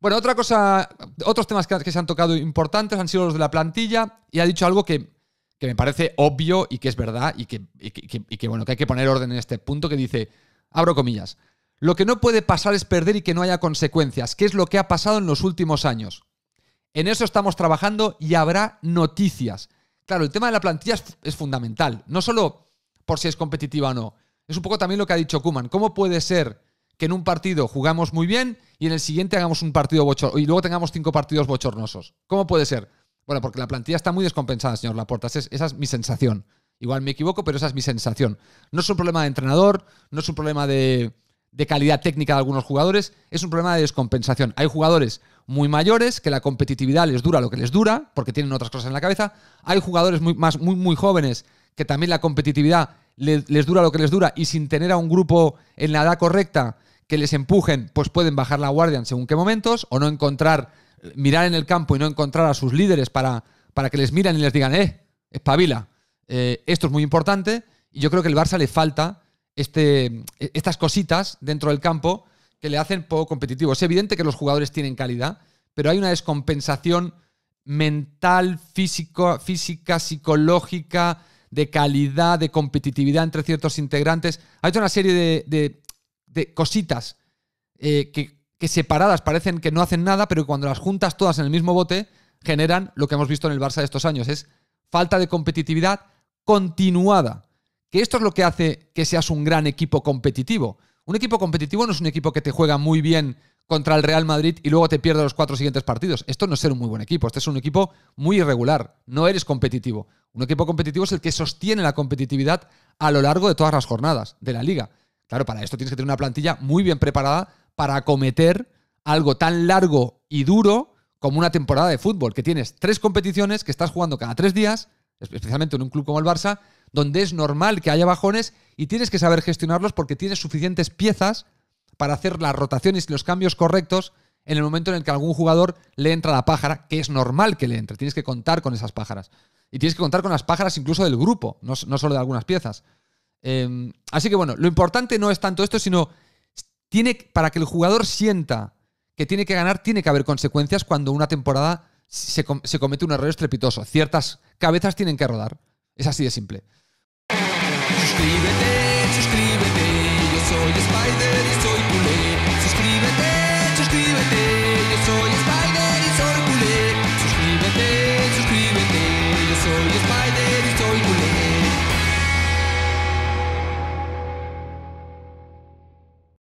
Bueno, otra cosa, otros temas que, se han tocado importantes han sido los de la plantilla y ha dicho algo que, me parece obvio y que es verdad y que, bueno, que hay que poner orden en este punto que dice, abro comillas, lo que no puede pasar es perder y que no haya consecuencias, que es lo que ha pasado en los últimos años. En eso estamos trabajando y habrá noticias. Claro, el tema de la plantilla es, es fundamental, no solo por si es competitiva o no, es un poco también lo que ha dicho Kuman. ¿Cómo puede ser que en un partido jugamos muy bien y en el siguiente hagamos un partido bochornoso y luego tengamos cinco partidos bochornosos. ¿Cómo puede ser? Bueno, porque la plantilla está muy descompensada, señor Laporta. Esa es, mi sensación. Igual me equivoco, pero esa es mi sensación. No es un problema de entrenador, no es un problema de, calidad técnica de algunos jugadores, es un problema de descompensación. Hay jugadores muy mayores que la competitividad les dura lo que les dura, porque tienen otras cosas en la cabeza. Hay jugadores muy, más, muy, muy jóvenes que también la competitividad les dura lo que les dura y sin tener a un grupo en la edad correcta que les empujen, pues pueden bajar la guardia en según qué momentos, o no encontrar, mirar en el campo y no encontrar a sus líderes para, para que les miren y les digan, eh, espabila, eh, esto es muy importante. Y yo creo que el Barça le falta este, estas cositas dentro del campo que le hacen poco competitivo. Es evidente que los jugadores tienen calidad, pero hay una descompensación mental, física, psicológica, de calidad, de competitividad entre ciertos integrantes. Ha hecho una serie de, de cositas eh, que, que, separadas parecen que no hacen nada, pero cuando las juntas todas en el mismo bote generan lo que hemos visto en el Barça de estos años, es falta de competitividad continuada. Que esto es lo que hace que seas un gran equipo competitivo. Un equipo competitivo no es un equipo que te juega muy bien contra el Real Madrid y luego te pierde los cuatro siguientes partidos. Esto no es ser un muy buen equipo, este es un equipo muy irregular, no eres competitivo. Un equipo competitivo es el que sostiene la competitividad a lo largo de todas las jornadas de la liga. Claro, para esto tienes que tener una plantilla muy bien preparada para acometer algo tan largo y duro como una temporada de fútbol, que tienes tres competiciones que estás jugando cada tres días, especialmente en un club como el Barça, donde es normal que haya bajones y tienes que saber gestionarlos porque tienes suficientes piezas para hacer las rotaciones y los cambios correctos en el momento en el que algún jugador le entra la pájara, que es normal que le entre, tienes que contar con esas pájaras. Y tienes que contar con las pájaras incluso del grupo, no, no solo de algunas piezas. Em, así que bueno, lo importante no es tanto esto, sino tiene, para que el jugador sienta que tiene que ganar, tiene que haber consecuencias cuando una temporada se, comete un error estrepitoso. Ciertas cabezas tienen que rodar. Es así de simple. soy Suscríbete, suscríbete, yo soy Spider.